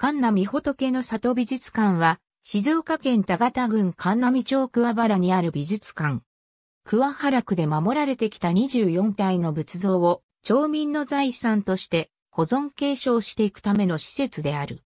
神奈美仏の里美術館は、静岡県田形郡神奈美町桑原にある美術館。桑原区で守られてきた24体の仏像を、町民の財産として保存継承していくための施設である。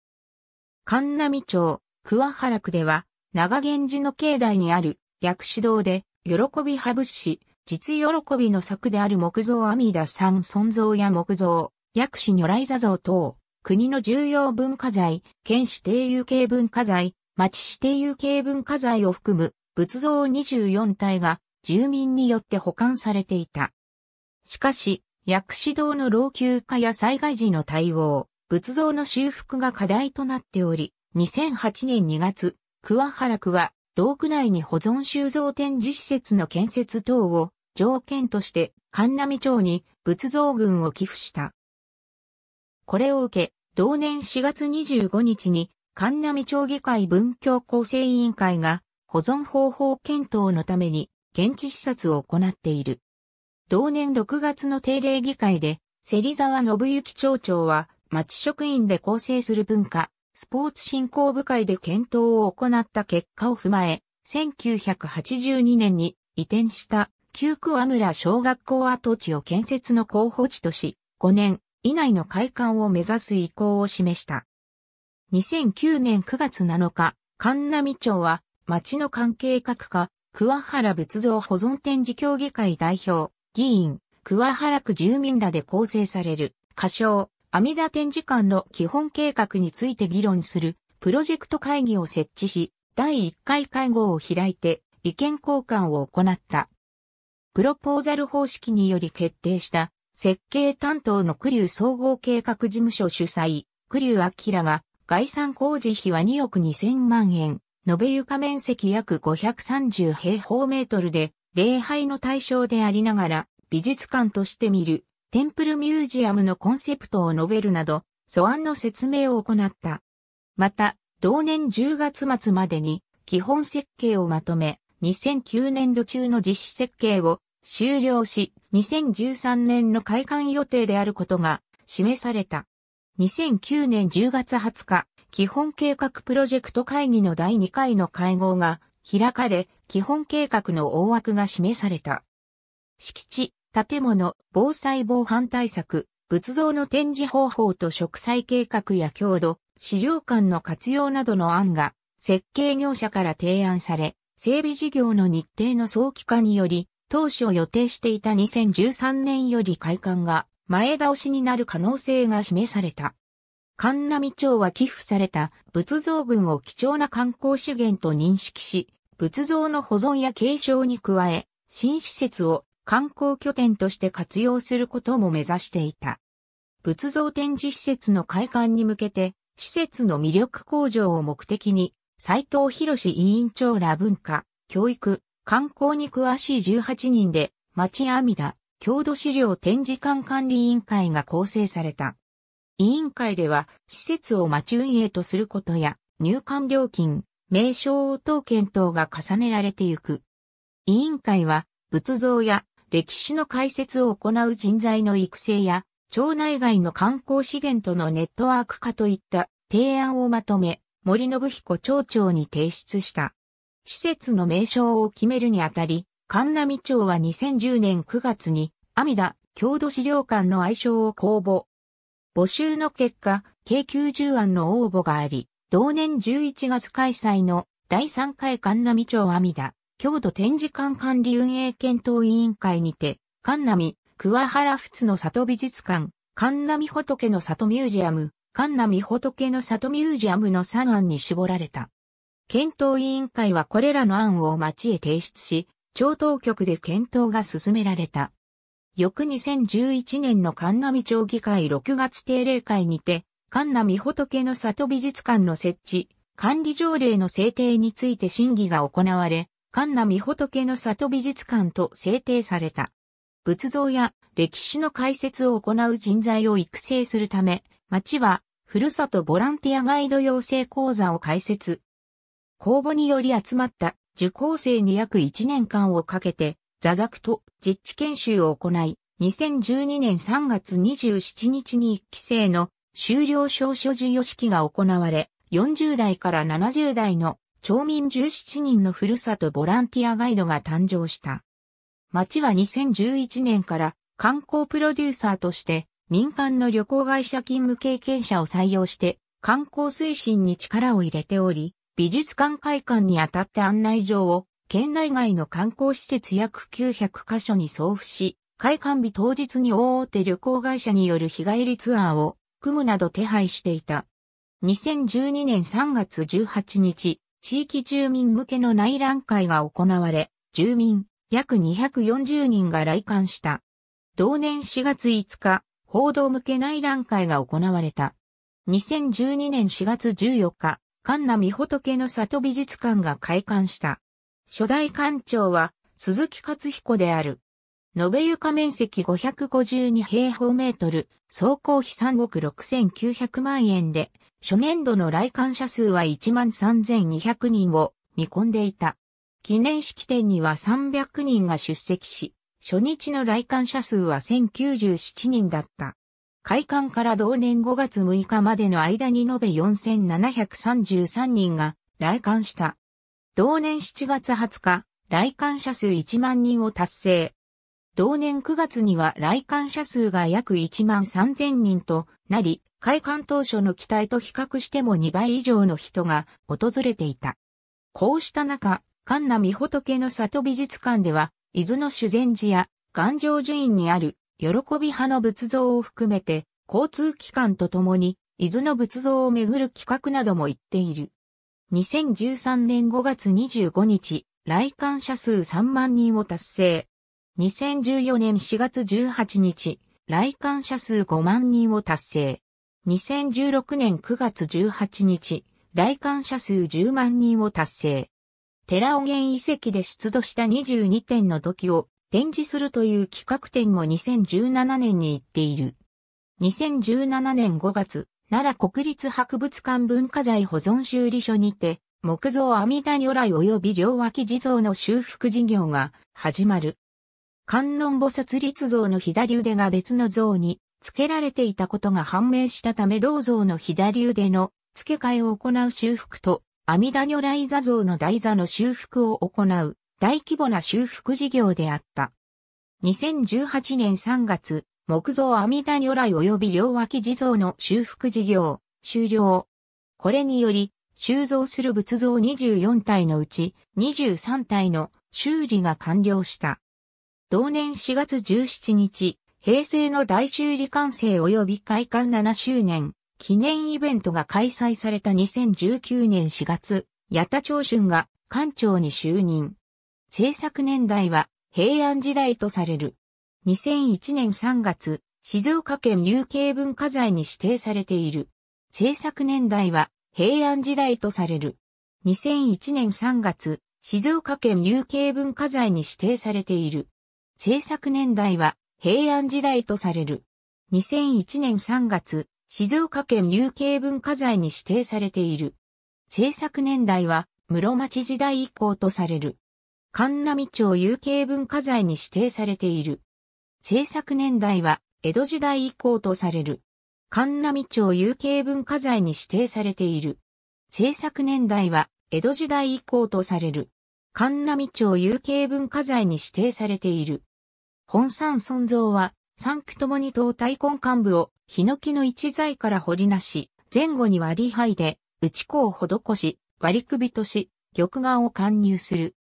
神奈美町桑原区では、長源寺の境内にある薬師堂で、喜びはぶし、実喜びの作である木造阿弥陀山尊像や木造、薬師如来座像等、国の重要文化財、県指定有形文化財、町指定有形文化財を含む仏像24体が住民によって保管されていた。しかし、薬師堂の老朽化や災害時の対応、仏像の修復が課題となっており、2008年2月、桑原区は、道区内に保存収蔵展示施設の建設等を条件として、神美町に仏像群を寄付した。これを受け、同年4月25日に、神波町議会文教構成委員会が、保存方法検討のために、現地視察を行っている。同年6月の定例議会で、芹沢信之町長は、町職員で構成する文化、スポーツ振興部会で検討を行った結果を踏まえ、1982年に移転した旧区村小学校跡地を建設の候補地とし、5年、以内の開館を目指す意向を示した。2009年9月7日、神波町は町の関係各課、桑原仏像保存展示協議会代表、議員、桑原区住民らで構成される、仮称、阿弥陀展示館の基本計画について議論する、プロジェクト会議を設置し、第1回会合を開いて、意見交換を行った。プロポーザル方式により決定した設計担当のクリュー総合計画事務所主催、クリュー明が、概算工事費は2億2000万円、延べ床面積約530平方メートルで、礼拝の対象でありながら、美術館として見る、テンプルミュージアムのコンセプトを述べるなど、素案の説明を行った。また、同年10月末までに、基本設計をまとめ、2009年度中の実施設計を終了し、2013年の開館予定であることが示された。2009年10月20日、基本計画プロジェクト会議の第2回の会合が開かれ、基本計画の大枠が示された。敷地、建物、防災防犯対策、仏像の展示方法と植栽計画や強度、資料館の活用などの案が設計業者から提案され、整備事業の日程の早期化により当初予定していた2013年より開館が前倒しになる可能性が示された。神波町は寄付された仏像群を貴重な観光資源と認識し、仏像の保存や継承に加え、新施設を観光拠点として活用することも目指していた。仏像展示施設の開館に向けて、施設の魅力向上を目的に、斉藤博委員長ら文化、教育、観光に詳しい18人で、町阿弥陀、郷土資料展示館管理委員会が構成された。委員会では、施設を町運営とすることや、入館料金、名称応答討が重ねられてゆく。委員会は、仏像や歴史の解説を行う人材の育成や、町内外の観光資源とのネットワーク化といった提案をまとめ、森信彦町長に提出した。施設の名称を決めるにあたり、神美町は2010年9月に、阿弥陀郷土資料館の愛称を公募。募集の結果、京90案の応募があり、同年11月開催の第3回神美町阿弥陀郷土展示館管理運営検討委員会にて、神美、桑原仏の里美術館、神美仏の里ミュージアム、神美仏の里ミュージアムの3案に絞られた。検討委員会はこれらの案を町へ提出し、町当局で検討が進められた。翌2011年の神奈美町議会6月定例会にて、神奈美仏の里美術館の設置、管理条例の制定について審議が行われ、神奈美仏の里美術館と制定された。仏像や歴史の解説を行う人材を育成するため、町は、ふるさとボランティアガイド養成講座を開設、公募により集まった受講生に約1年間をかけて座学と実地研修を行い、2012年3月27日に1期生の修了証書授与式が行われ、40代から70代の町民17人のふるさとボランティアガイドが誕生した。町は2011年から観光プロデューサーとして民間の旅行会社勤務経験者を採用して観光推進に力を入れており、美術館会館にあたって案内状を県内外の観光施設約900カ所に送付し、開館日当日に大手旅行会社による日帰りツアーを組むなど手配していた。2012年3月18日、地域住民向けの内覧会が行われ、住民約240人が来館した。同年4月5日、報道向け内覧会が行われた。2012年4月14日、神奈美仏の里美術館が開館した。初代館長は鈴木勝彦である。延べ床面積552平方メートル、総工費3億6900万円で、初年度の来館者数は1万3200人を見込んでいた。記念式典には300人が出席し、初日の来館者数は1097人だった。開館から同年5月6日までの間に延べ4733人が来館した。同年7月20日、来館者数1万人を達成。同年9月には来館者数が約1万3000人となり、開館当初の期待と比較しても2倍以上の人が訪れていた。こうした中、神奈美仏の里美術館では、伊豆の修善寺や岩成寺院にある喜び派の仏像を含めて、交通機関とともに、伊豆の仏像をめぐる企画なども言っている。2013年5月25日、来館者数3万人を達成。2014年4月18日、来館者数5万人を達成。2016年9月18日、来館者数10万人を達成。寺尾源遺跡で出土した22点の土器を展示するという企画展も2017年に行っている。2017年5月、奈良国立博物館文化財保存修理所にて、木造阿弥陀如来及び両脇地蔵の修復事業が始まる。観音菩薩立像の左腕が別の像に付けられていたことが判明したため銅像の左腕の付け替えを行う修復と阿弥陀如来座像の台座の修復を行う大規模な修復事業であった。2018年3月、木造阿弥陀如来及び両脇地蔵の修復事業、終了。これにより、収蔵する仏像24体のうち23体の修理が完了した。同年4月17日、平成の大修理完成及び開館7周年記念イベントが開催された2019年4月、八田長春が館長に就任。制作年代は平安時代とされる。2001年3月、静岡県有形文化財に指定されている。制作年代は平安時代とされる。2001年3月、静岡県有形文化財に指定されている。制作年代は平安時代とされる。2001年3月、静岡県有形文化財に指定されている。制作年代は室町時代以降とされる。神波町有形文化財に指定されている。制作年代は江戸時代以降とされる。神波町有形文化財に指定されている。制作年代は江戸時代以降とされる。神波町有形文化財に指定されている。本山尊像は、三区ともに塔大根幹部を、ヒノキの一材から掘りなし、前後に割り灰で、内子を施し、割り首とし、玉眼を貫入する。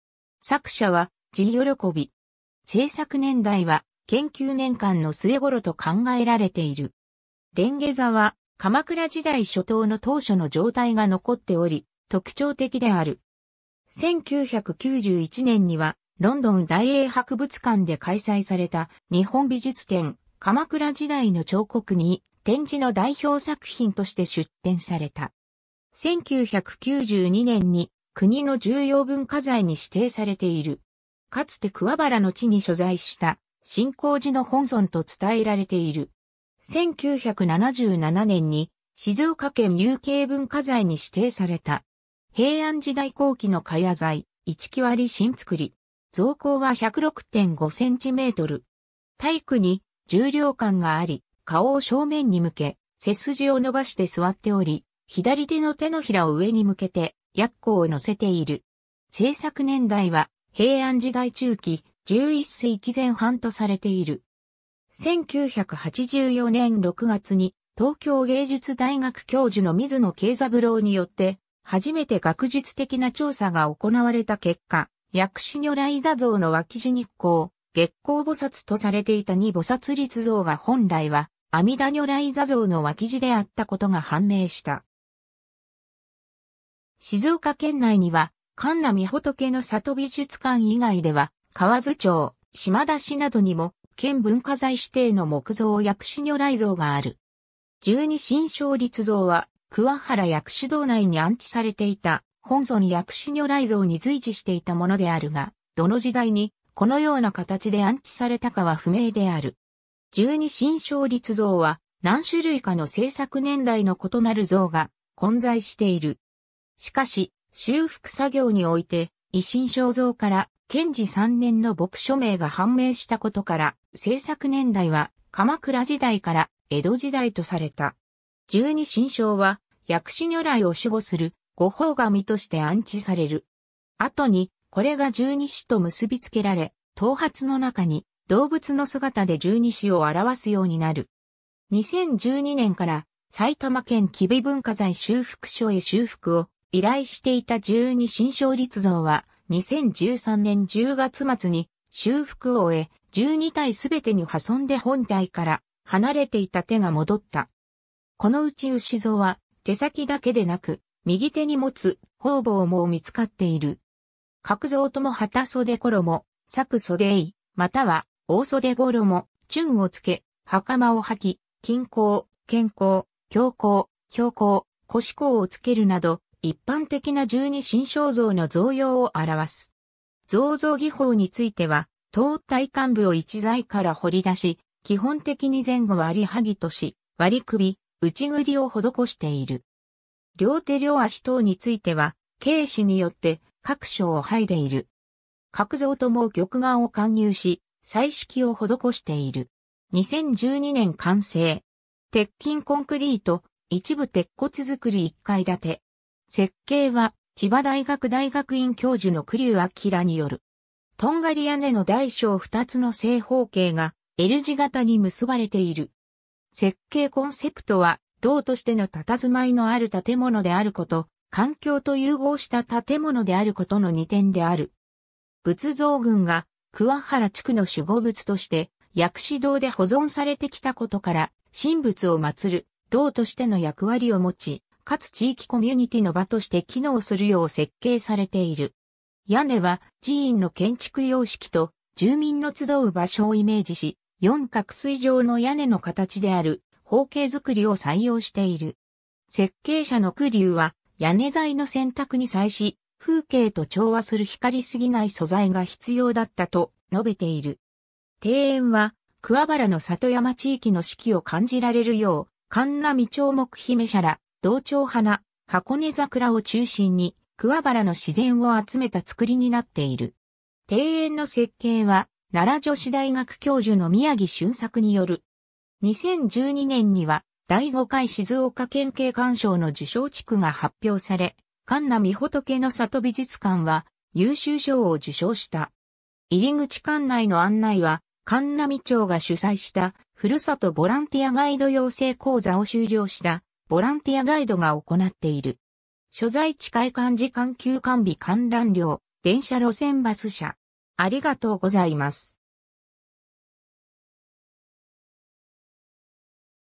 作者は、G 喜び。制作年代は、研究年間の末頃と考えられている。レンゲ座は、鎌倉時代初頭の当初の状態が残っており、特徴的である。1991年には、ロンドン大英博物館で開催された日本美術展、鎌倉時代の彫刻に展示の代表作品として出展された。1992年に国の重要文化財に指定されている。かつて桑原の地に所在した新興寺の本尊と伝えられている。1977年に静岡県有形文化財に指定された。平安時代後期の火屋材、一木割新作り。造高は106.5センチメートル。体育に重量感があり、顔を正面に向け、背筋を伸ばして座っており、左手の手のひらを上に向けて、薬庫を載せている。制作年代は平安時代中期11世紀前半とされている。1984年6月に東京芸術大学教授の水野慶三郎によって初めて学術的な調査が行われた結果、薬師如来座像の脇地日光、月光菩薩とされていた二菩薩立像が本来は阿弥陀如来座像の脇地であったことが判明した。静岡県内には、神奈美仏の里美術館以外では、河津町、島田市などにも、県文化財指定の木造薬師如来像がある。十二神将立像は、桑原薬師堂内に安置されていた、本尊薬師如来像に随時していたものであるが、どの時代に、このような形で安置されたかは不明である。十二神将立像は、何種類かの制作年代の異なる像が混在している。しかし、修復作業において、維新肖像から賢治3年の牧署名が判明したことから、制作年代は鎌倉時代から江戸時代とされた。十二神章は薬師如来を守護する五法神として安置される。後に、これが十二子と結びつけられ、頭髪の中に動物の姿で十二子を表すようになる。2012年から埼玉県吉備文化財修復所へ修復を依頼していた十二新勝立像は、2013年10月末に修復を終え、十二体すべてに破損で本体から離れていた手が戻った。このうち牛像は手先だけでなく、右手に持つ方々も見つかっている。角像とも旗袖衣、作袖衣、または大袖衣、順をつけ、袴を履き、金衡、健康、強行、強行、腰甲をつけるなど、一般的な十二神肖像の造用を表す。造像技法については、塔体幹部を一材から掘り出し、基本的に前後割りはぎとし、割り首、内栗を施している。両手両足等については、軽視によって各章をいでいる。角像とも玉眼を貫入し、彩色を施している。2012年完成。鉄筋コンクリート、一部鉄骨作り1階建て。設計は千葉大学大学院教授の栗生明による。とんがり屋根の大小二つの正方形が L 字型に結ばれている。設計コンセプトは、銅としての佇まいのある建物であること、環境と融合した建物であることの二点である。仏像群が桑原地区の守護仏として、薬師堂で保存されてきたことから、神仏を祀る、銅としての役割を持ち、かつ地域コミュニティの場として機能するよう設計されている。屋根は寺院の建築様式と住民の集う場所をイメージし、四角水状の屋根の形である方形作りを採用している。設計者の九龍は屋根材の選択に際し、風景と調和する光りすぎない素材が必要だったと述べている。庭園は桑原の里山地域の四季を感じられるよう、神奈美町木姫社ら同調花、箱根桜を中心に、桑原の自然を集めた作りになっている。庭園の設計は、奈良女子大学教授の宮城俊作による。2012年には、第5回静岡県警官賞の受賞地区が発表され、神奈美仏の里美術館は優秀賞を受賞した。入り口館内の案内は、神奈美町が主催したふるさとボランティアガイド養成講座を修了したボランティアガイドが行っている。所在地会館時間休館日観覧料、電車路線バス車。ありがとうございます。